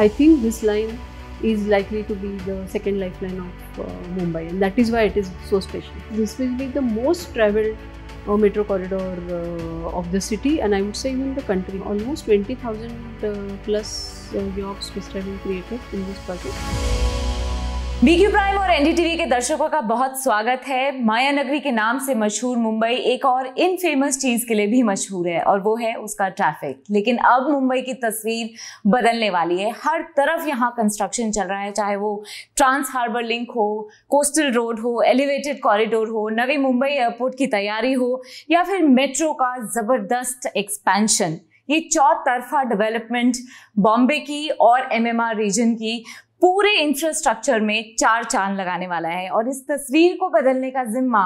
I think this line is likely to be the second lifeline of uh, Mumbai, and that is why it is so special. This will be the most traveled uh, metro corridor uh, of the city, and I would say even the country. Almost 20,000 uh, plus uh, jobs will be created in this project. BQ prime और NDTV के दर्शकों का बहुत स्वागत है माया नगरी के नाम से मशहूर मुंबई एक और इन फेमस चीज के लिए भी मशहूर है और वो है उसका ट्रैफिक लेकिन अब मुंबई की तस्वीर बदलने वाली है हर तरफ यहाँ कंस्ट्रक्शन चल रहा है चाहे वो ट्रांस हार्बर लिंक हो कोस्टल रोड हो एलिवेटेड कॉरिडोर हो नवी मुंबई एयरपोर्ट की तैयारी हो या फिर मेट्रो का जबरदस्त एक्सपेंशन ये चौतरफा डेवलपमेंट बॉम्बे की और एमएमआर रीजन की पूरे इंफ्रास्ट्रक्चर में चार चांद लगाने वाला है और इस तस्वीर को बदलने का जिम्मा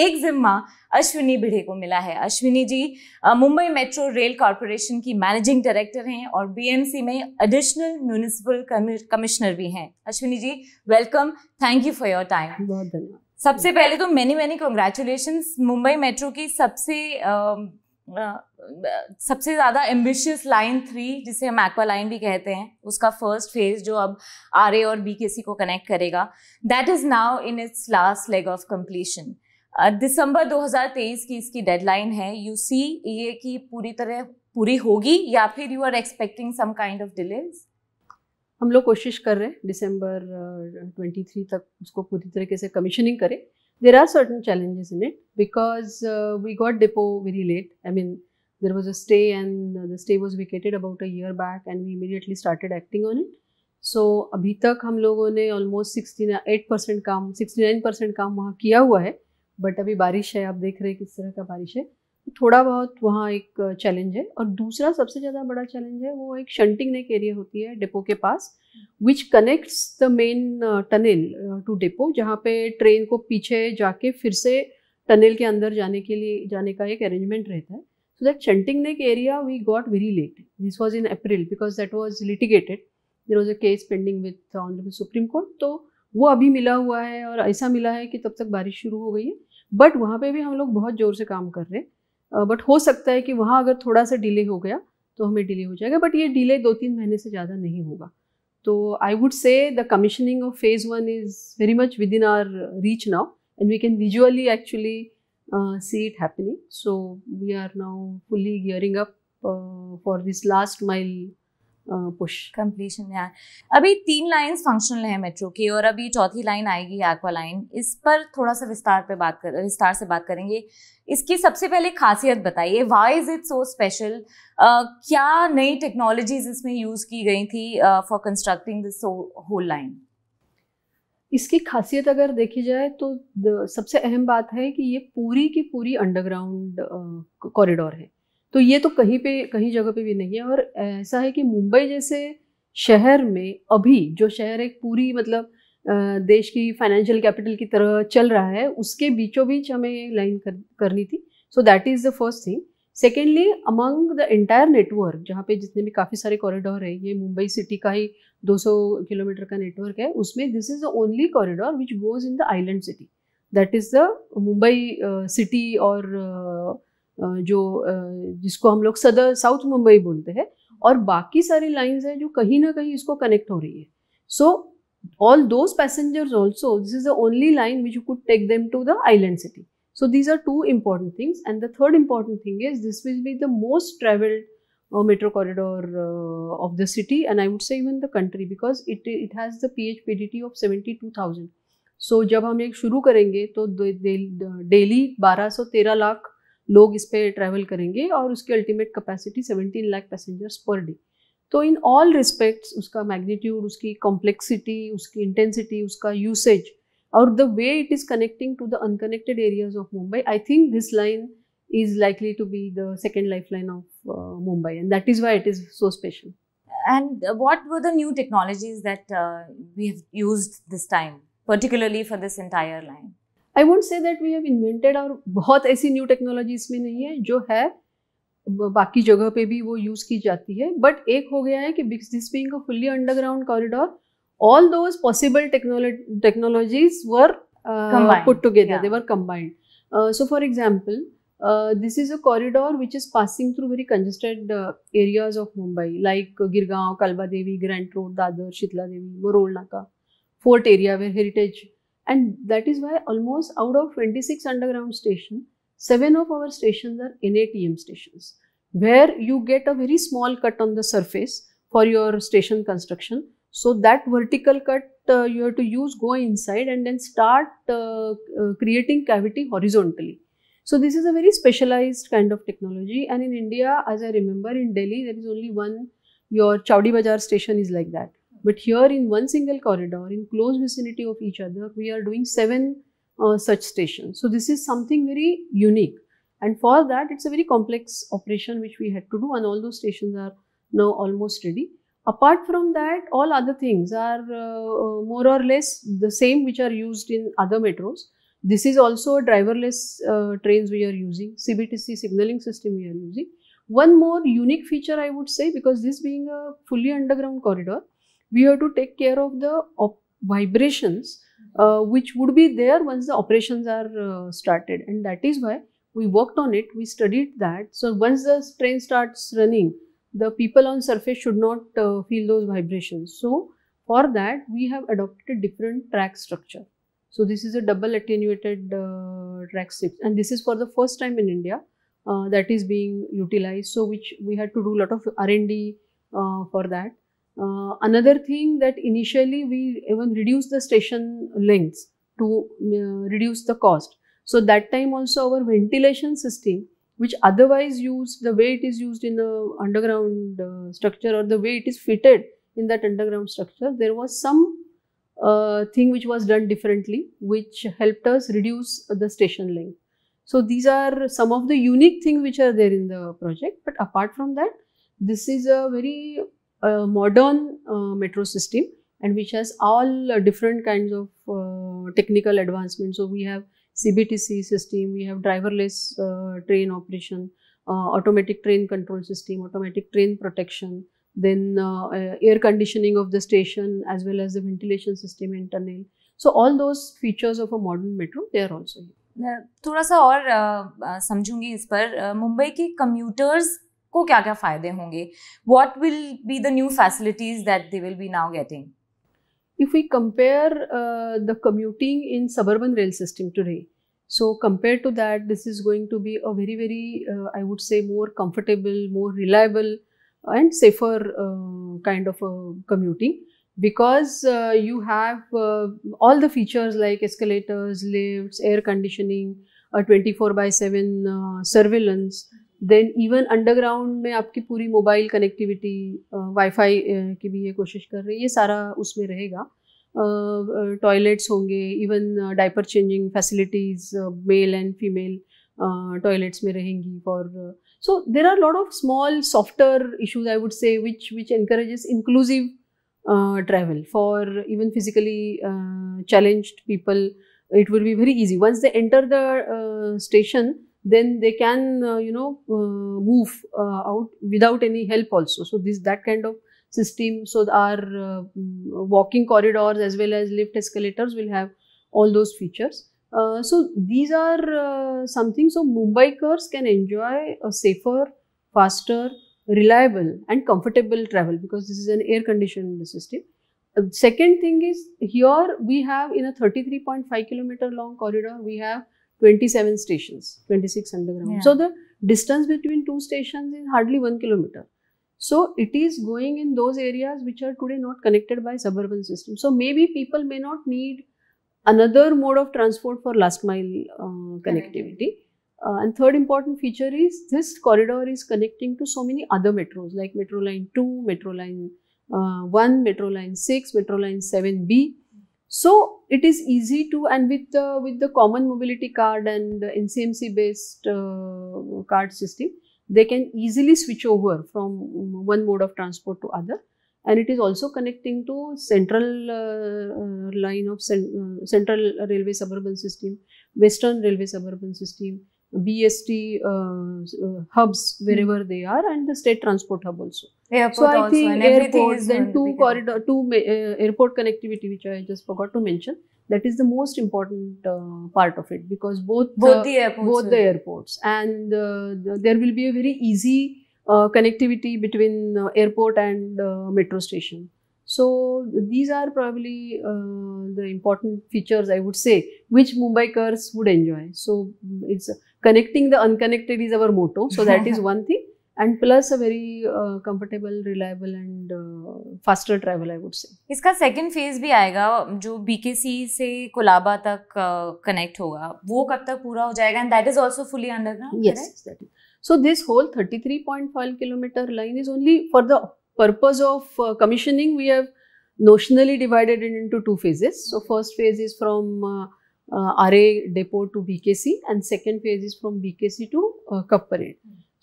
एक जिम्मा अश्विनी भिड़े को मिला है Ashwini ji Mumbai metro rail corporation की मैनेजिंग डायरेक्टर हैं और बीएमसी में एडिशनल म्यूनिसिपल कमिश्नर भी हैं Ashwini ji welcome thank you for your time बहुत धन्यवाद सबसे पहले तो many many congratulation Mumbai metro की सबसे uh, सबसे ज़्यादा एम्बिशियस लाइन थ्री जिसे हम एक्वा लाइन भी कहते हैं उसका फर्स्ट फेज जो अब आर ए और बी के सी को कनेक्ट करेगा that is now in its last leg of completion December 2023 की इसकी डेडलाइन है यू सी ये कि पूरी तरह पूरी होगी या फिर you are expecting some kind of delays हम लोग कोशिश कर रहे हैं दिसंबर 23 तक उसको पूरी तरीके से कमीशनिंग करें there are certain challenges in it because uh, we got depot very late. I mean, there was a stay and the stay was vacated about a year back and we immediately started acting on it. So so, अभी तक हम लोगों ने almost sixty eight percent काम sixty nine percent काम वहाँ किया हुआ है बट अभी बारिश है आप देख रहे हैं किस तरह का बारिश है थोड़ा बहुत वहाँ एक चैलेंज है और दूसरा सबसे ज़्यादा बड़ा चैलेंज है वो एक शंटिंग नेक एरिया होती है डिपो के पास which connects the main tunnel to depot जहाँ पे ट्रेन को पीछे जाके फिर से टनल के अंदर जाने के लिए जाने का एक अरेंजमेंट रहता है so that shunting neck area we got very late this was in April because that was litigated there was a case pending with honourable supreme court तो वो अभी मिला हुआ है और ऐसा मिला है कि तब तक बारिश शुरू हो गई है बट वहाँ पे भी हम लोग बहुत ज़ोर से काम कर रहे हैं बट हो सकता है कि वहाँ अगर थोड़ा सा डिले हो गया तो हमें डिले हो जाएगा बट ये डिले दो तीन महीने से ज़्यादा नहीं होगा तो I would say the commissioning of phase one is very much within our reach now and we can visually actually see it happening so we are now fully gearing up for this last mile push completion यार अभी तीन lines functional हैं metro की और अभी चौथी line आएगी aqua line इस पर थोड़ा सा विस्तार पे बात कर विस्तार से बात करेंगे इसकी सबसे पहले खासियत बताइए why is it so special क्या नई टेक्नोलॉजीज इसमें यूज़ की गई थी for constructing this whole line इसकी खासियत अगर देखी जाए तो सबसे अहम बात है कि ये पूरी की पूरी अंडरग्राउंड कॉरिडोर है तो ये तो कहीं पे कहीं जगह पे भी नहीं है और ऐसा है कि मुंबई जैसे शहर में अभी जो शहर एक पूरी मतलब देश की फाइनेंशियल कैपिटल की तरह चल रहा है उसके बीचों बीच हमें लाइन कर, करनी थी so that is the first thing secondly among the entire network जहाँ पे जितने भी काफ़ी सारे कॉरिडोर है ये मुंबई सिटी का ही 200 किलोमीटर का नेटवर्क है उसमें this is the only corridor which goes in the island city that is the Mumbai city और uh, जो जिसको हम लोग सदर साउथ मुंबई बोलते हैं और बाकी सारी लाइंस हैं जो कहीं ना कहीं इसको कनेक्ट हो रही है so all those passengers also this is the only line which you could take them to the island city so these are two important things and the third important thing is this will be the most travelled metro corridor of the city and I would say even the country because it it has the P H P D T of seventy two thousand so जब हम एक शुरू करेंगे तो daily बारह सौ तेरह लाख लोग इस पे ट्रैवल करेंगे और उसकी ultimate capacity 17 lakh passengers per day तो इन ऑल रिस्पेक्ट्स उसका मैग्नीट्यूड उसकी कॉम्प्लेक्सिटी उसकी इंटेंसिटी उसका यूसेज और the way it is connecting to the unconnected areas of Mumbai I think this line is likely to be the second lifeline of Mumbai and that is why it is so special and what were the new technologies that uh, we have used this time, particularly for this entire I would say that we have invented और बहुत ऐसी new technology इसमें नहीं है जो है बाकी जगह पे भी वो यूज़ की जाती है बट एक हो गया है कि because this being fully underground corridor all those possible technology technologies were put together they were combined so for example this is a corridor which is passing through very congested areas of Mumbai like Girgaon Kalbadevi grand road Dadar Sheetla Devi वो नाका fort area where heritage And that is why almost out of 26 underground stations, 7 of our stations are NATM stations, where you get a very small cut on the surface for your station construction. So that vertical cut uh, you have to use, go inside and then start uh, uh, creating cavity horizontally. So this is a very specialized kind of technology and in India, as I remember in Delhi, there is only one, your Chowdi Bazaar station is like that. But here in one single corridor, in close vicinity of each other, we are doing seven uh, such stations. So this is something very unique. And for that, it's a very complex operation which we had to do and all those stations are now almost ready. Apart from that, all other things are uh, uh more or less the same which are used in other metros. This is also driverless uh, trains we are using, CBTC signaling system we are using. One more unique feature I would say because this being a fully underground corridor, we have to take care of the vibrations hmm. uh, which would be there once the operations are uh, started and that is why we worked on it we studied that so once the train starts running the people on surface should not uh, feel those vibrations so for that we have adopted a different track structure so this is a double attenuated uh, track six and this is for the first time in india uh, that is being utilized so which we had to do a lot of r&d uh, for that uh, another thing that initially we even reduced the station lengths to uh, reduce the cost. So that time also our ventilation system, which otherwise used the way it is used in the underground uh, structure or the way it is fitted in that underground structure, there was some uh, thing which was done differently, which helped us reduce the station length. So these are some of the unique things which are there in the project. But apart from that, this is a very a modern uh, metro system and which has all uh, different kinds of uh, technical advancements. So we have CBTC system, we have driverless train operation, automatic train control system, automatic train protection, then uh, uh, air conditioning of the station as well as the ventilation system and tunnel. So all those features of a modern metro they are also here. थोड़ा सा और समझूंगी इस पर मुंबई के commuters को क्या क्या फायदे होंगे what will be the new facilities that they will be now getting if we compare the commuting in suburban rail system today so compare to that this is going to be a very very I would say more comfortable more reliable and safer kind of commuting because you have all the features like escalators lift air conditioning twenty four by seven surveillance then even underground में आपकी पूरी mobile connectivity wifi की भी ये कोशिश कर रही है ये सारा उसमें रहेगा टॉयलेट्स होंगे even diaper changing facilities male and female toilets में रहेंगी for so there are lot of small software issues I would say which which encourages inclusive travel for even physically challenge people it will be very easy once they enter the station then they can uh, you know uh, move uh, out without any help also so this that kind of system so our uh, walking corridors as well as lift escalators will have all those features uh, so these are uh, something so mumbaikars can enjoy a safer faster reliable and comfortable travel because this is an air conditioned system second thing is here we have in a 33.5 kilometer long corridor we have 27 stations, 26 underground. Yeah. So the distance between two stations is hardly one kilometer. So it is going in those areas which are today not connected by suburban system. So maybe people may not need another mode of transport for last mile uh, connectivity. Uh, and third important feature is this corridor is connecting to so many other metros like Metro Line 2, Metro Line uh, 1, Metro Line 6, Metro Line 7B. So it is easy to, and with the, with the common mobility card and the NCMC based uh, card system, they can easily switch over from one mode of transport to other. And it is also connecting to central uh, uh line of cent uh, central railway suburban system, western railway suburban system, BST uh, uh, hubs wherever mm they are, and the state transport hub also. Airport so I think airports, then two corridor, two uh, airport connectivity, which I just forgot to mention. That is the most important uh, part of it because both both the, the airports, both the airports, and uh, the, there will be a very easy uh, connectivity between uh, airport and metro station. So these are probably uh, the important features I would say, which Mumbaikars would enjoy. So it's uh, connecting the unconnected is our motto. So that is one thing. And plus a very comfortable reliable and faster travel I would say इसका second phase भी आएगा जो BKC से कोलाबा तक connect uh, होगा वो कब तक पूरा हो जाएगा and that is also fully underground yes so this whole 33.5 kilometre line is only for the purpose of commissioning we have notionally divided it into two phases so first phase is from Aarey depot to BKC and second phase is from BKC to Cuffe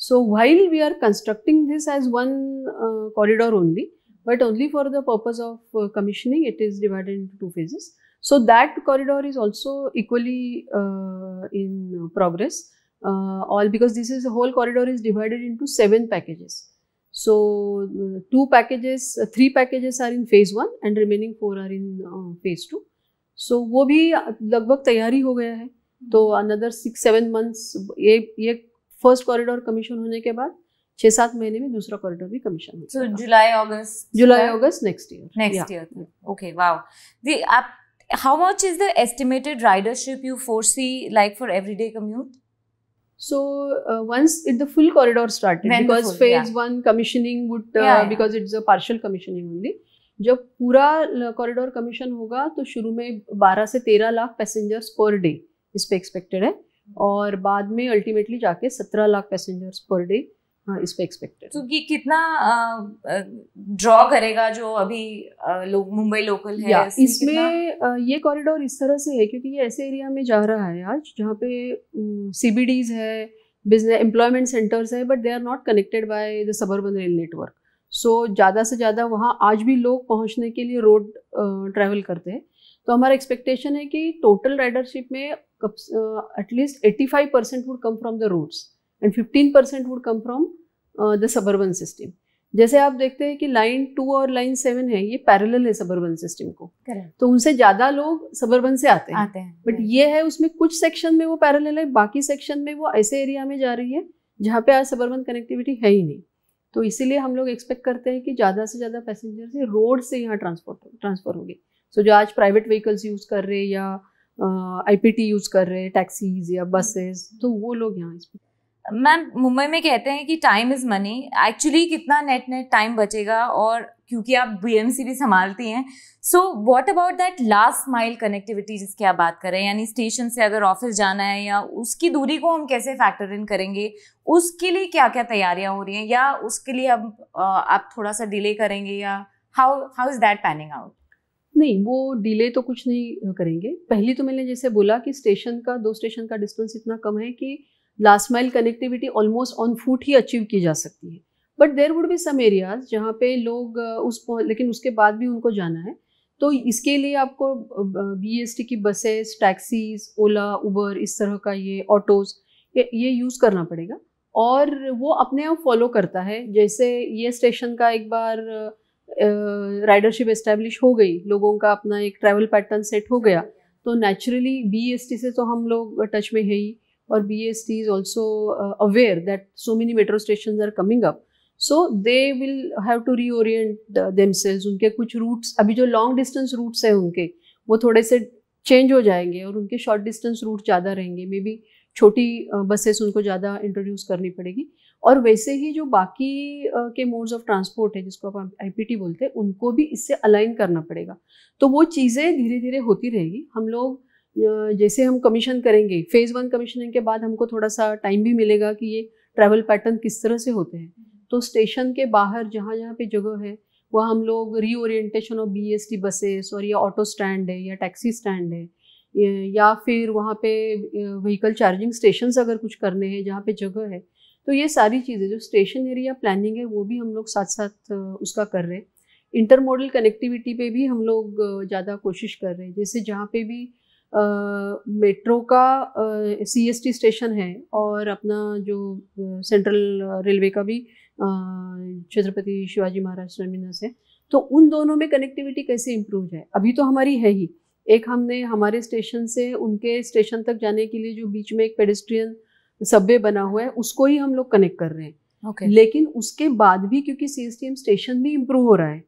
So while we are constructing this as one uh, corridor only, but only for the purpose of uh, commissioning, it is divided into two phases. So that corridor is also equally uh, in progress. uh, all because this is a whole corridor is divided into seven packages. So uh, two packages, uh, three packages are in phase 1 and remaining four are in uh, phase two. So वो भी लगभग तैयारी हो गया है. तो another six seven months ये ये फर्स्ट कॉरिडोर कमीशन होने के बाद छः सात महीने में दूसरा कॉरिडोर भी कमीशन so, जुलाई अगस्त जुलाई अगस्त next year next year okay wow दी आप how much is the estimated ridership you foresee like for everyday commute so uh, once it, the full corridor started when because full, phase yeah. one commissioning would uh, yeah, yeah. because it's a partial commissioning only जब पूरा corridor commission होगा तो शुरू में 12 से 13 lakh passengers per day इस पे expected है और बाद में अल्टीमेटली जाके सत्रह लाख पैसेंजर्स पर डे इस पे एक्सपेक्टेड तो कितना ड्रॉ करेगा जो अभी लोग मुंबई लोकल है इसमें ये कॉरिडोर इस तरह से है क्योंकि ये ऐसे एरिया में जा रहा है आज जहाँ पे सीबीडीज है बिजनेस एम्प्लॉयमेंट सेंटर्स है but they are not connected by the suburban rail network so ज़्यादा से ज़्यादा वहाँ आज भी लोग पहुँचने के लिए रोड ट्रैवल करते हैं तो हमारा एक्सपेक्टेशन है कि टोटल राइडरशिप में at least eighty five percent would come from the routes and fifteen percent would come from the suburban system जैसे आप देखते हैं कि लाइन टू और लाइन सेवन है ये पैरेलल है सबर्बन सिस्टम को Correct. तो उनसे ज्यादा लोग सबर्बन से आते हैं आते हैं बट ये है उसमें कुछ सेक्शन में वो पैरेलल है बाकी सेक्शन में वो ऐसे एरिया में जा रही है जहाँ पे आज सबर्बन कनेक्टिविटी है ही नहीं तो इसीलिए हम लोग एक्सपेक्ट करते हैं कि ज़्यादा से ज़्यादा पैसेंजर से रोड से यहाँ ट्रांसपोर्ट ट्रांसफर होगी सो so, जो आज प्राइवेट व्हीकल्स यूज़ कर रहे हैं या आईपीटी यूज़ कर रहे हैं टैक्सीज या बसेस तो वो लोग यहाँ इस मैम मुंबई में कहते हैं कि टाइम इज़ मनी एक्चुअली कितना नेट नेट टाइम बचेगा और क्योंकि आप बीएमसी भी संभालती हैं so what about that last mile connectivity जिसकी आप बात करें यानी स्टेशन से अगर ऑफिस जाना है या उसकी दूरी को हम कैसे फैक्टर इन करेंगे उसके लिए क्या क्या तैयारियां हो रही हैं या उसके लिए अब आप, आप थोड़ा सा डिले करेंगे या how how is that panning out नहीं वो डिले तो कुछ नहीं करेंगे पहली तो मैंने जैसे बोला कि स्टेशन का दो स्टेशन का डिस्टेंस इतना कम है कि last mile connectivity almost on foot ही अचीव की जा सकती है but there would be some areas जहाँ पे लोग उस लेकिन उसके बाद भी उनको जाना है तो इसके लिए आपको बी की बसेस टैक्सीज ओला उबर इस तरह का ये ऑटोज़ ये यूज़ करना पड़ेगा और वो अपने आप फॉलो करता है जैसे ये स्टेशन का एक बार राइडरशिप इस्टेब्लिश हो गई लोगों का अपना एक ट्रैवल पैटर्न सेट हो गया तो नेचुरली बी एस टी से तो हम लोग टच में है ही और B S T is also aware that so many metro station are coming up so they will have to reorient sales उनके कुछ रूट्स अभी जो लॉन्ग डिस्टेंस रूट्स हैं उनके वो थोड़े से चेंज हो जाएंगे और उनके शॉर्ट डिस्टेंस रूट ज़्यादा रहेंगे मे बी छोटी बसेस उनको ज़्यादा इंट्रोड्यूस करनी पड़ेगी और वैसे ही जो बाकी के मोड्स ऑफ ट्रांसपोर्ट है जिसको आप टी बोलते हैं उनको भी इससे अलाइन करना पड़ेगा तो वो चीज़ें धीरे धीरे होती रहेगी हम लोग जैसे हम कमीशन करेंगे फेज़ वन कमीशनिंग के बाद हमको थोड़ा सा टाइम भी मिलेगा कि ये ट्रैवल पैटर्न किस तरह से होते हैं तो स्टेशन के बाहर जहाँ जहाँ पे जगह है वह हम लोग रीओरिएंटेशन ऑफ बीएसटी बसेस और या ऑटो स्टैंड है या टैक्सी स्टैंड है या फिर वहाँ पे व्हीकल चार्जिंग स्टेशंस अगर कुछ करने हैं जहाँ पे जगह है तो ये सारी चीज़ें जो स्टेशन एरिया प्लानिंग है वो भी हम लोग साथ साथ उसका कर रहे हैं इंटर मॉडल कनेक्टिविटी पे भी हम लोग ज़्यादा कोशिश कर रहे हैं जैसे जहाँ पे भी आ, मेट्रो का सी एस टी स्टेशन है और अपना जो सेंट्रल रेलवे का भी छत्रपति शिवाजी महाराज टर्मिनस है तो उन दोनों में कनेक्टिविटी कैसे इम्प्रूव जाए अभी तो हमारी है ही एक हमने हमारे स्टेशन से उनके स्टेशन तक जाने के लिए जो बीच में एक आ, सबवे बना हुआ है उसको ही हम लोग कनेक्ट कर रहे हैं okay. लेकिन उसके बाद भी क्योंकि सी स्टेशन भी इम्प्रूव हो रहा है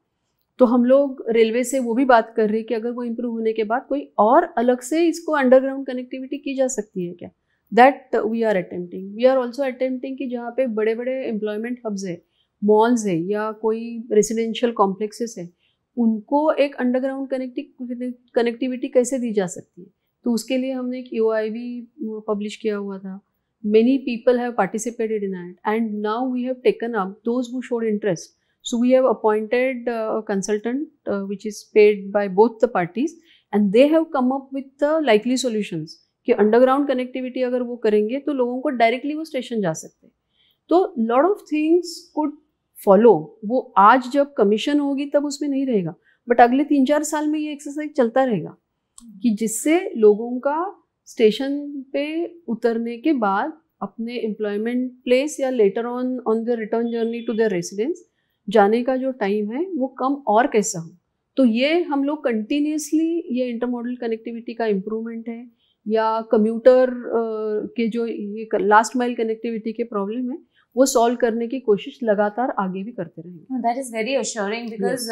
तो हम लोग रेलवे से वो भी बात कर रहे हैं कि अगर वो इम्प्रूव होने के बाद कोई और अलग से इसको अंडरग्राउंड कनेक्टिविटी की जा सकती है क्या that we are attempting we are also attempting कि जहाँ पे बड़े बड़े एम्प्लॉयमेंट हब्स है मॉल्स है या कोई रेसिडेंशियल कॉम्प्लेक्सेस है उनको एक अंडरग्राउंड कनेक्टिव कनेक्टिविटी कैसे दी जा सकती है तो उसके लिए हमने एक यू पब्लिश किया हुआ था many people have participated in that and now we have taken up those who showed interest so we have appointed a consultant uh, which is paid by both the parties and they have come up with the likely solutions कि underground connectivity अगर वो करेंगे तो लोगों को directly वो station जा सकते हैं तो lot of things could follow वो आज जब कमीशन होगी तब उसमें नहीं रहेगा बट अगले तीन चार साल में ये एक्सरसाइज चलता रहेगा कि जिससे लोगों का स्टेशन पे उतरने के बाद अपने एम्प्लॉयमेंट प्लेस या later on on the return journey to their residence जाने का जो टाइम है वो कम और कैसा हो तो ये हम लोग कंटिन्यूसली ये मॉडल कनेक्टिविटी का इम्प्रूवमेंट है या कम्यूटर के जो ये लास्ट माइल कनेक्टिविटी के प्रॉब्लम है वो सॉल्व करने की कोशिश लगातार आगे भी करते रहेंगे that is very assuring because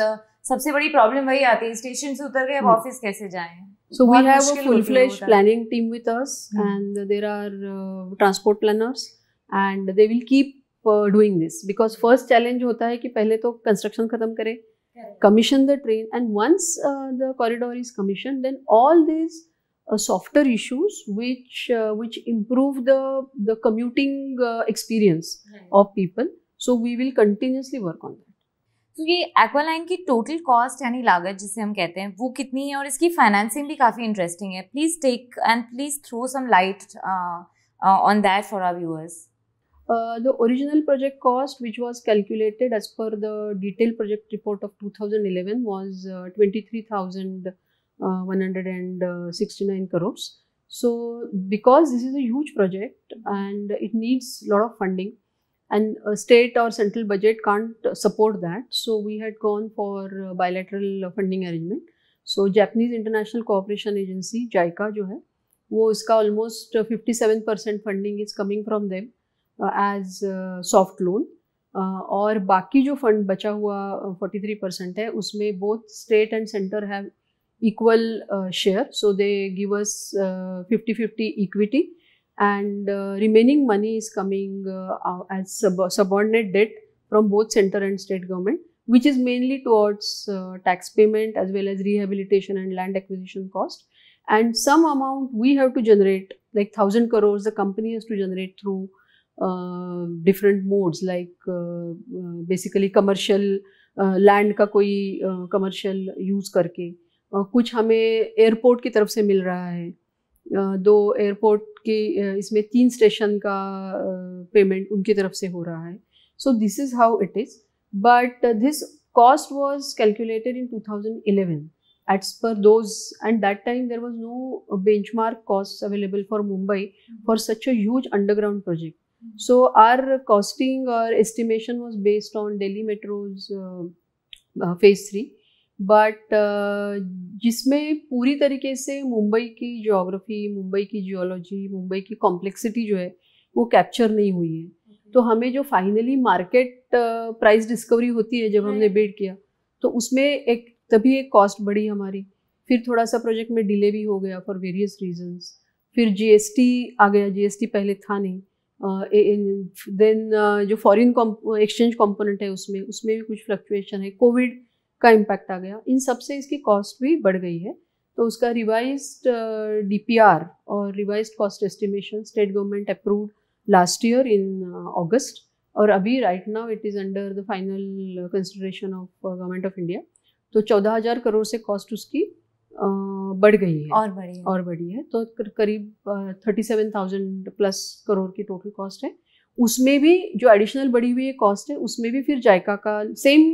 सबसे बड़ी प्रॉब्लम वही आती है स्टेशन से उतर के अब ऑफिस hmm. कैसे जाएं So we have a full-fledged planning team with us hmm. and there are uh, transport planners and they will keep uh, doing this because first challenge होता है कि पहले to कंस्ट्रक्शन खत्म करें commission the train and once uh, the corridor is commissioned then all these uh, softer issues which uh, which improve the the commuting uh, experience right. of people so we will continuously work on that तो ये एक्वालाइन की total cost यानी लागत जिसे हम कहते हैं वो कितनी है और इसकी फाइनेंसिंग भी काफ़ी इंटरेस्टिंग है please take and please throw some light on that for our viewers Uh, the original project cost, which was calculated as per the detailed project report of 2011, was uh, 23,169 crores. So, because this is a huge project and it needs a lot of funding, and uh, state or central budget can't support that. So we had gone for uh, bilateral funding arrangement. So Japanese International Cooperation Agency, JICA, jo almost 57% funding is coming from them uh, as soft loan. Uh, और बाकी जो fund बचा हुआ forty three percent है उसमें both state and centre have equal share so they give us fifty fifty equity and uh, remaining money is coming uh, uh, as sub- subordinate debt from both center and state government which is mainly towards uh, tax payment as well as rehabilitation and land acquisition cost and some amount we have to generate like 1000 crores the company has to generate through uh, different modes like uh, basically commercial land का कोई commercial use करके कुछ हमें airport की तरफ से मिल रहा है do airport. के इसमें तीन स्टेशन का पेमेंट उनकी तरफ से हो रहा है so this is how it is but this cost was calculated in two thousand eleven eights per those and that time there was no benchmark cost available for Mumbai for such as underground project so our costing और estimation was based on Delhi metros phase three but uh, जिसमें पूरी तरीके से मुंबई की geography Mumbai की geology Mumbai की complexity जो है वो कैप्चर नहीं हुई है तो हमें जो फाइनली मार्केट प्राइस डिस्कवरी होती है जब हमने बिड किया तो उसमें एक तभी एक कॉस्ट बढ़ी हमारी फिर थोड़ा सा प्रोजेक्ट में डिले भी हो गया फॉर वेरियस रीजंस फिर जीएसटी आ गया जीएसटी पहले था नहीं देन uh, uh, जो फॉरेन एक्सचेंज कॉम्पोनेंट है उसमें उसमें भी कुछ फ्लक्चुएशन है कोविड का इम्पैक्ट आ गया इन सबसे इसकी कॉस्ट भी बढ़ गई है तो उसका रिवाइज डी पी आर और revise cost estimation state government approved last year in August और अभी right now it is under the final consideration of government of India तो चौदह हज़ार करोड़ से कॉस्ट उसकी uh, बढ़ गई है और बढ़ी है। और बढ़ी है तो करीब thirty seven thousand plus crore की टोटल कॉस्ट है उसमें भी जो एडिशनल बढ़ी हुई कॉस्ट है उसमें भी फिर जायका का सेम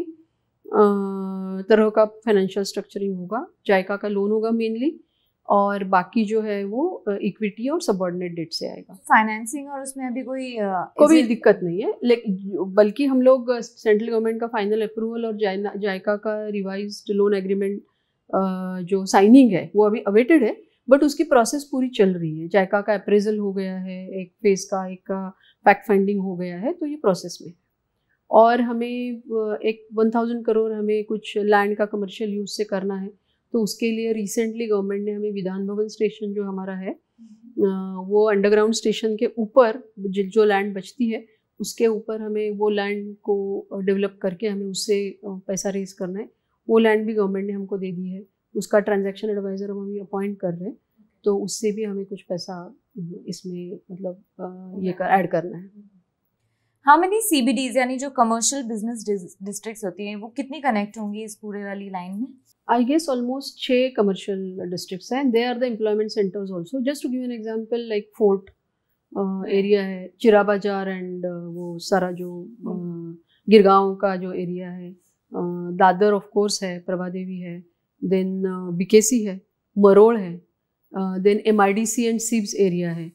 तरह का फाइनेंशियल स्ट्रक्चरिंग होगा जायका का लोन होगा मेनली और बाकी जो है वो इक्विटी और सबॉर्डिनेट डेट से आएगा फाइनेंसिंग और उसमें अभी कोई कोई दिक्कत नहीं है लेकिन बल्कि हम लोग सेंट्रल गवर्नमेंट का फाइनल अप्रूवल और जायका का रिवाइज लोन एग्रीमेंट जो साइनिंग है वो अभी अवेटेड है बट उसकी प्रोसेस पूरी चल रही है जायका का अप्रेजल हो गया है एक फेज का एक फैक्ट फाइंडिंग हो गया है तो ये प्रोसेस में और हमें एक वन थाउजेंड करोड़ हमें कुछ लैंड का कमर्शियल यूज से करना है तो उसके लिए रिसेंटली गवर्नमेंट ने हमें विधान भवन स्टेशन जो हमारा है हम्म। वो अंडरग्राउंड स्टेशन के ऊपर जो लैंड बचती है उसके ऊपर हमें वो लैंड को डेवलप करके हमें उससे पैसा रेज करना है वो लैंड भी गवर्नमेंट ने हमको दे दी है उसका ट्रांजेक्शन एडवाइज़र हम अभी अपॉइंट कर रहे हैं तो उससे भी हमें कुछ पैसा इसमें मतलब ये कर ऐड करना है हाउ मेनी सीबीडीज यानी जो कमर्शियल बिजनेस डिस्ट्रिक्ट होती हैं वो कितनी कनेक्ट होंगी इस पूरे वाली लाइन में आई गेस ऑलमोस्ट छः कमर्शियल डिस्ट्रिक्ट्स हैं they are the employment centres also just to give an example like Fort area है चिरा बाजार एंड वो सारा जो uh, गिरगांव का जो एरिया है uh, दादर ऑफ कोर्स है प्रभा देवी है देन बीकेसी सी है मरोड़ है then M I D C and SEEPZ area है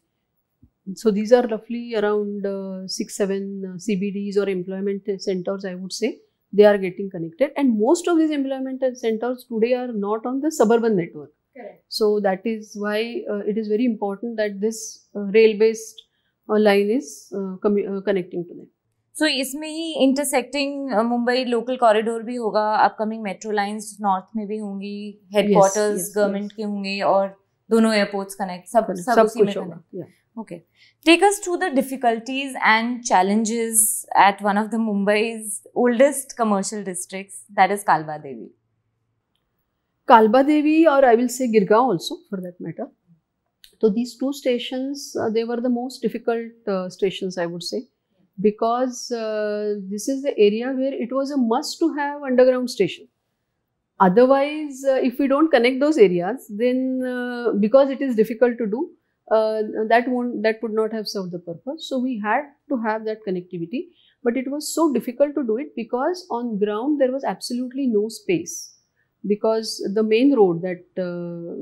So these are roughly around uh, six, seven uh, CBDs or employment centers, I would say. They are getting connected, and most of these employment centers today are not on the suburban network. Correct. So that is why uh, it is very important that this uh, rail-based uh, line is uh, connecting to them. so, इसमें ही intersecting Mumbai local corridor भी होगा upcoming metro lines north में भी होंगी headquarters government के होंगे और दोनों एयरपोर्ट्स कनेक्ट सब सब, सब उसी में होगा Okay. Take us through the difficulties and challenges at one of the Mumbai's oldest commercial districts, that is Kalba Devi. Kalba Devi or I will say Girgaon also for that matter. So these two stations, uh, they were the most difficult uh, stations I would say because uh, this is the area where it was a must to have underground station. Otherwise, uh, if we don't connect those areas, then uh, because it is difficult to do, uh, that won't that would not have served the purpose so we had to have that connectivity but it was so difficult to do it because on ground there was absolutely no space because the main road that uh,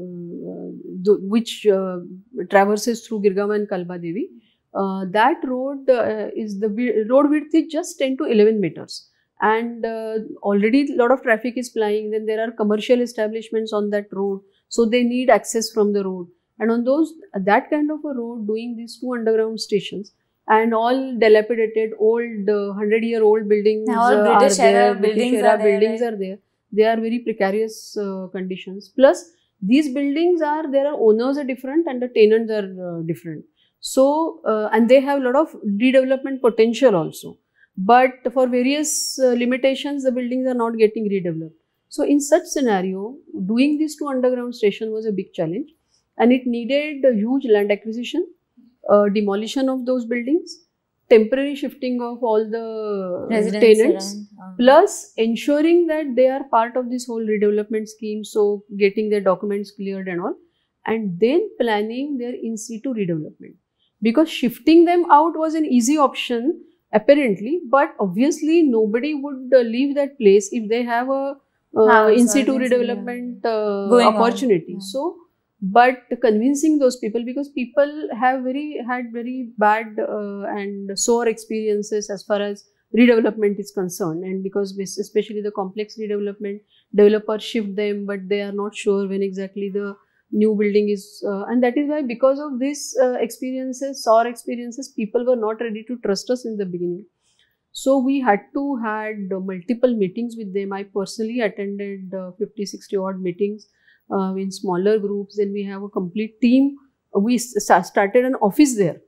uh which uh, traverses through Girgama and Kalba Devi uh, that road uh, is the road width is just 10 to 11 meters and already a lot of traffic is flying. then there are commercial establishments on that road so they need access from the road and on those, that kind of a road, doing these two underground stations and all dilapidated, old, uh, hundred-year-old buildings. Now all uh, British era buildings, British era are, buildings there, right? are there. They are very precarious uh, conditions. Plus, these buildings are their owners are different and the tenants are uh, different. So, uh, and they have a lot of redevelopment potential also but for various uh, limitations the buildings are not getting redeveloped so in such scenario doing these two underground stations was a big challenge and it needed a huge land acquisition, uh, demolition of those buildings, temporary shifting of all the tenants, around. Uh. plus ensuring that they are part of this whole redevelopment scheme. So getting their documents cleared and all, and then planning their in situ redevelopment. Because shifting them out was an easy option apparently, but obviously nobody would uh, leave that place if they have a uh, in situ redevelopment uh, opportunity. Yeah. So but convincing those people because people have very had very bad uh, and sore experiences as far as redevelopment is concerned and because especially the complex redevelopment developers shift them but they are not sure when exactly the new building is uh, and that is why because of these uh, experiences sour experiences people were not ready to trust us in the beginning so we had to had multiple meetings with them i personally attended uh, 50 60 odd meetings uh, in smaller groups and we have a complete team. Uh, we started an office there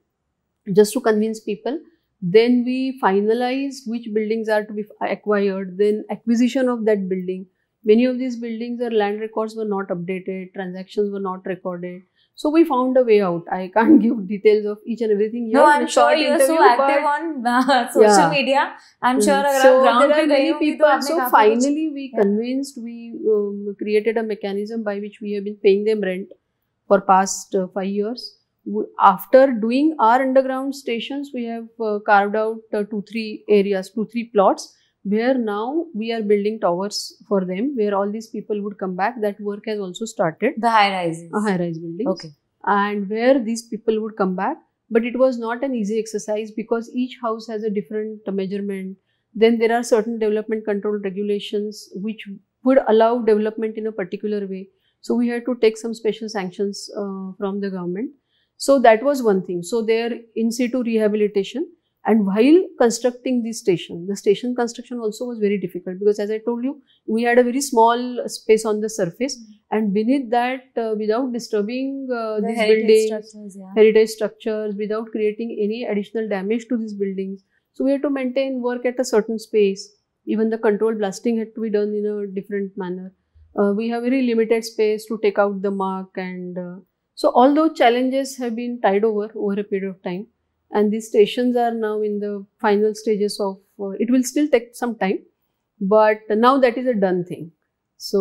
just to convince people. Then we finalized which buildings are to be acquired, then acquisition of that building. Many of these buildings, their land records were not updated, transactions were not recorded. So we found a way out. I can't give details of each and everything. Here no, I'm sure you're so active on uh, social yeah. media. I'm sure mm. so there are many people. So finally, we yeah. convinced. We um, created a mechanism by which we have been paying them rent for past uh, five years. We, after doing our underground stations, we have uh, carved out uh, two three areas, two three plots where now we are building towers for them where all these people would come back that work has also started the high rises uh, high rise buildings okay and where these people would come back but it was not an easy exercise because each house has a different measurement then there are certain development control regulations which would allow development in a particular way so we had to take some special sanctions uh, from the government so that was one thing so there in situ rehabilitation and while constructing the station, the station construction also was very difficult because, as I told you, we had a very small space on the surface, mm -hmm. and beneath that, uh, without disturbing uh, the these heritage buildings, structures, yeah. heritage structures, without creating any additional damage to these buildings, so we had to maintain work at a certain space. Even the controlled blasting had to be done in a different manner. Uh, we have very limited space to take out the mark, and uh, so all those challenges have been tied over over a period of time and these stations are now in the final stages of uh, it will still take some time but now that is a done thing so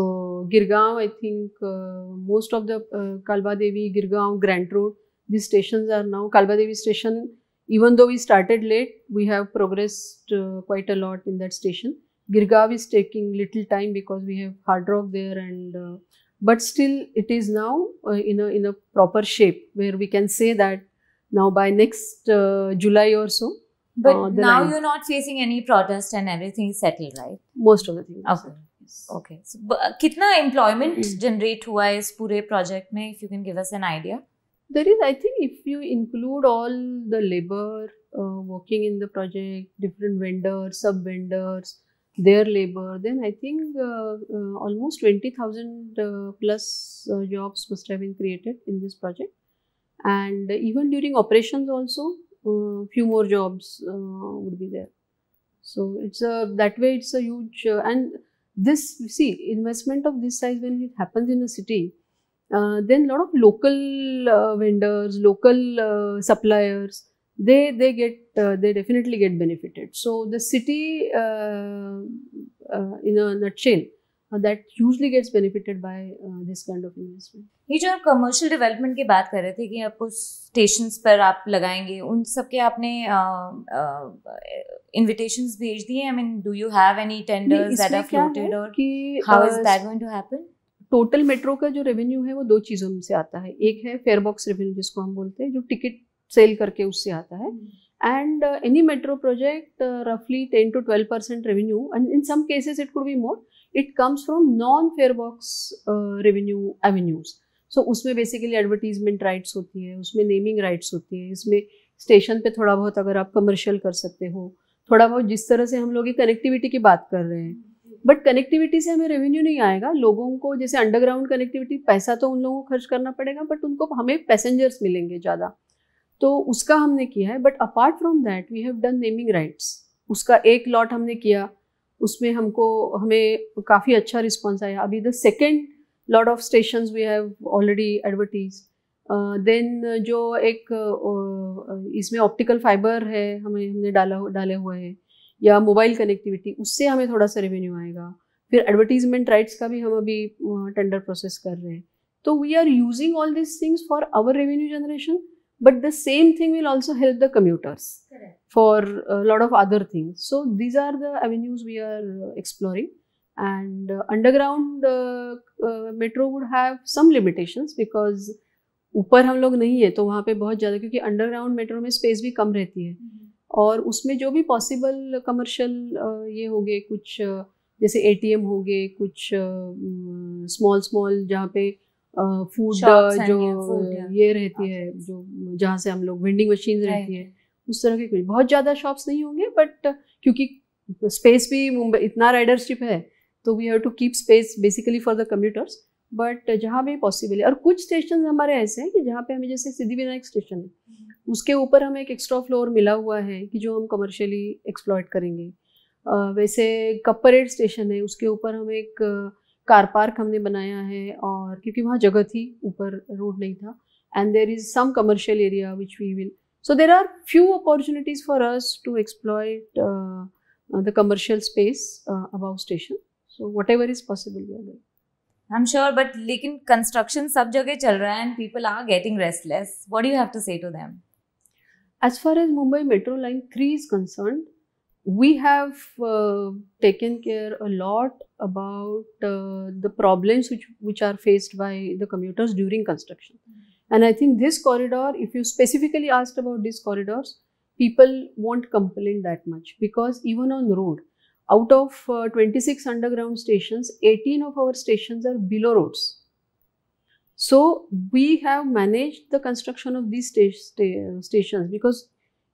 girgaon i think uh, most of the uh, girgaon grant road these stations are now Kalbadevi station even though we started late we have progressed uh, quite a lot in that station girgaon is taking little time because we have hard rock there and uh, but still it is now uh, in a in a proper shape where we can say that now by next uh, July or so. But uh, now I'm, you're not facing any protest and everything is settled, right? Most of the things. Okay. Okay कितना uh, employment hmm. generate हुआ है इस पूरे project में If you can give us an idea. there is i think if you include all the labor uh, working in the project different vendors sub vendors their labor then i think uh, uh, almost 20000 plus jobs must have been created in this project and even during operations also uh, few more jobs uh, would be there so it's a that way it's a huge uh, and this you see investment of this size when it happens in a city uh, then lot of local uh, vendors local uh, suppliers they they get they definitely get benefited so the city in a nutshell that usually gets benefited by this kind of investment ये जो आप commercial development की बात कर रहे थे कि आपको स्टेशन पर आप लगाएंगे उन सब के आपने इन्विटेशन uh, uh, भेज दिए I mean do you have any tenders that are floated और how is that going to happen total metro का जो रेवेन्यू है वो दो चीज़ों में से आता है एक है फेयर बॉक्स रेवेन्यू जिसको हम बोलते हैं जो टिकट सेल करके उससे आता है एंड एनी मेट्रो प्रोजेक्ट रफली ten to twelve percent revenue and in some cases it could be more it comes from non farebox revenue avenues so उसमें बेसिकली एडवर्टीजमेंट राइट्स होती है उसमें नेमिंग राइट्स होती है इसमें स्टेशन पे थोड़ा बहुत अगर आप कमर्शियल कर सकते हो थोड़ा बहुत जिस तरह से हम लोग कनेक्टिविटी की बात कर रहे हैं बट कनेक्टिविटी से हमें रेवेन्यू नहीं आएगा लोगों को जैसे अंडरग्राउंड कनेक्टिविटी पैसा तो उन लोगों को खर्च करना पड़ेगा बट उनको हमें पैसेंजर्स मिलेंगे ज़्यादा तो उसका हमने किया है but apart from that we have done naming rights उसका एक लॉट हमने किया उसमें हमको हमें काफ़ी अच्छा रिस्पॉन्स आया अभी the second lot of station we have already advertise then जो एक uh, इसमें ऑप्टिकल फाइबर है हमें हमने डाला डाले हुए हैं या मोबाइल कनेक्टिविटी उससे हमें थोड़ा सा रेवेन्यू आएगा फिर एडवर्टीजमेंट राइट्स का भी हम अभी टेंडर प्रोसेस कर रहे हैं तो we are using all this things for our revenue generation but the same thing will also help the commuters Correct. for a lot of other things so these are the avenues we are exploring and uh, underground uh, uh, metro would have some limitations because ऊपर हम लोग नहीं है तो वहाँ पे बहुत ज़्यादा क्योंकि अंडरग्राउंड मेट्रो में स्पेस भी कम रहती है और उसमें जो भी पॉसिबल कमर्शियल ये हो गए कुछ जैसे एटीएम हो गए कुछ स्मॉल स्मॉल जहाँ पे फूड जो ये रहती है जो जहाँ से हम लोग वेंडिंग मशीन रहती है उस तरह के कुछ बहुत ज़्यादा शॉप्स नहीं होंगे बट क्योंकि स्पेस भी मुंबई इतना राइडरशिप है तो we have to keep space basically for the computers but जहाँ भी पॉसिबल है और कुछ स्टेशन हमारे ऐसे हैं कि जहाँ पे हमें जैसे सिद्धिविनायक स्टेशन है mm-hmm. उसके ऊपर हमें एक एक्स्ट्रा फ्लोर मिला हुआ है कि जो हम कमर्शियली एक्सप्लॉयट करेंगे वैसे कपरेड स्टेशन है उसके ऊपर हम एक कार पार्क हमने बनाया है और क्योंकि वहाँ जगह थी ऊपर रोड नहीं था and there is some commercial area which we will so there are few opportunities for us to exploit the commercial space above station so whatever is possible we are doing I am sure but लेकिन construction सब जगह चल रहा है and people are getting restless what do you have to say to them as far as Mumbai metro line three is concern we have uh, taken care a lot about uh, the problems which, which are faced by the commuters during construction. Mm. And I think this corridor, if you specifically asked about these corridors, people won't complain that much because even on road, out of uh, 26 underground stations, 18 of our stations are below roads. So we have managed the construction of these sta sta stations because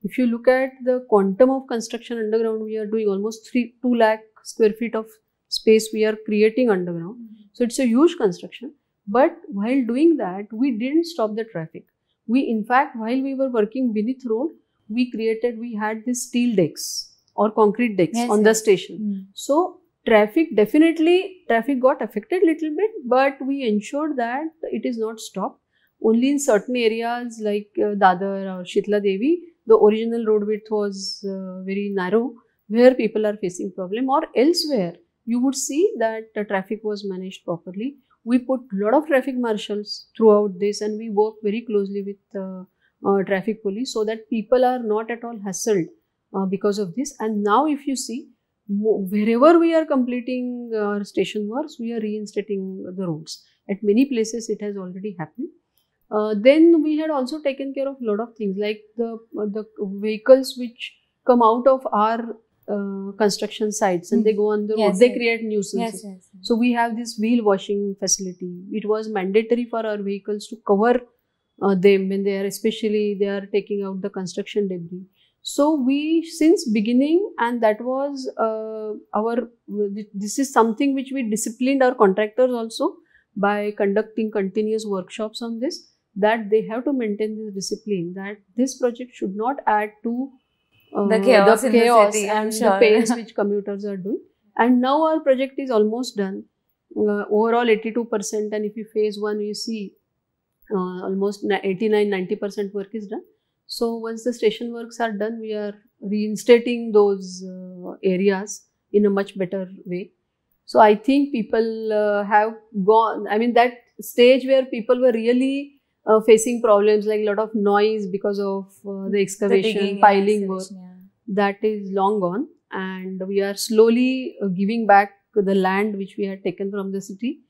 if you look at the quantum of construction underground, we are doing almost 3, 2 lakh square feet of space we are creating underground. So it's a huge construction. But while doing that, we didn't stop the traffic. We, in fact, while we were working beneath road, we created, we had the steel decks or concrete decks yes, on yes. the station. Mm So traffic definitely, traffic got affected little bit, but we ensured that it is not stopped. Only in certain areas like uh, Dadar or Shitla Devi, the original road width was uh, very narrow where people are facing problem or elsewhere you would see that the traffic was managed properly. We put lot of traffic marshals throughout this and we work very closely with uh, uh, traffic police so that people are not at all hassled uh, because of this. And now if you see, wherever we are completing our station works, we are reinstating the roads. At many places it has already happened. Uh, then we had also taken care of a lot of things like the, the vehicles which come out of our uh, construction sites and they hmm. go on the yes, road. They create nuisances. Yes, so we have this wheel washing facility. It was mandatory for our vehicles to cover uh, them when they are especially they are taking out the construction debris. So we since beginning and that was uh, our this is something which we disciplined our contractors also by conducting continuous workshops on this that they have to maintain this discipline that this project should not add to uh, the chaos, the chaos the city, and sure. the pains which commuters are doing. And now our project is almost done. Uh, overall, 82%, and if you phase one, you see uh, almost 89 90% work is done. So, once the station works are done, we are reinstating those uh, areas in a much better way. So, I think people uh, have gone, I mean, that stage where people were really uh, facing problems like a lot of noise because of uh, the excavation, the piling excavation, work. Yeah. That is long gone, and we are slowly uh, giving back the land which we had taken from the city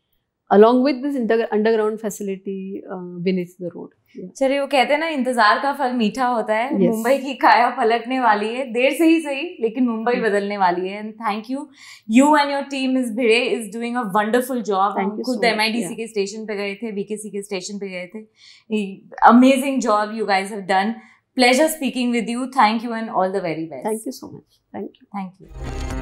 along with this underground facility uh, beneath चलिए वो कहते हैं ना इंतजार का फल मीठा होता है yes. मुंबई की काया पलटने वाली है देर से ही सही लेकिन मुंबई yes. बदलने वाली है and thank you you and your team is Bhide is doing a wonderful job खुद एम आई डी सी के स्टेशन पे गए थे बीकेसी के स्टेशन पे गए थे amazing job you guys have done pleasure speaking with you thank you and all the very best thank you so much thank you thank you